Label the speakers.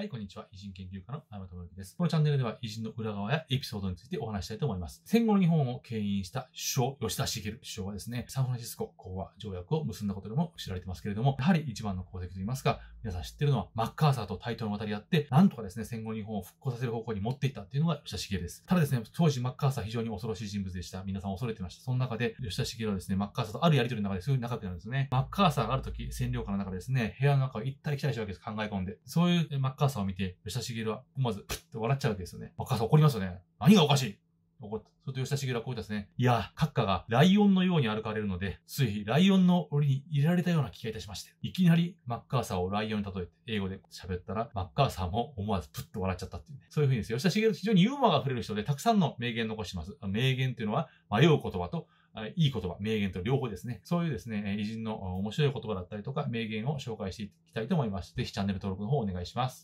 Speaker 1: はい、こんにちは。偉人研究家の前田智之です。このチャンネルでは偉人の裏側やエピソードについてお話したいと思います。戦後の日本を牽引した首相、吉田茂首相はですね、サンフランシスコ講和条約を結んだことでも知られてますけれども、やはり一番の功績といいますか、皆さん知ってるのはマッカーサーと対等に渡り合って、なんとかですね、戦後日本を復興させる方向に持っていったっていうのが吉田茂です。ただですね、当時マッカーサー非常に恐ろしい人物でした。皆さん恐れてました。その中で、吉田茂はですね、マッカーサーとあるやりとりの中ですごい仲良くなるんですね。マッカーサーがある時、占領下の中でですね、部屋の中を行ったり来たりしたわけです。考え込んで。そういうマッカーサーさを見て、吉田茂は思わずプッと笑っちゃうわけですよね。若さ怒りますよね。何がおかしい怒った。それと吉田茂はこう言ったですね。いや、閣下がライオンのように歩かれるので、ついライオンの檻に入れられたような気がいたしまして。いきなりマッカーサーをライオンに例えて、英語で喋ったら、マッカーサーも思わずプッと笑っちゃったっていうね。そういううにです。吉田茂非常にユーモアが溢れる人で、たくさんの名言残してます。名言というのは、迷う言葉と、いい言葉、名言と両方ですね。そういうですね、偉人の面白い言葉だったりとか、名言を紹介していきたいと思います。ぜひチャンネル登録の方お願いします。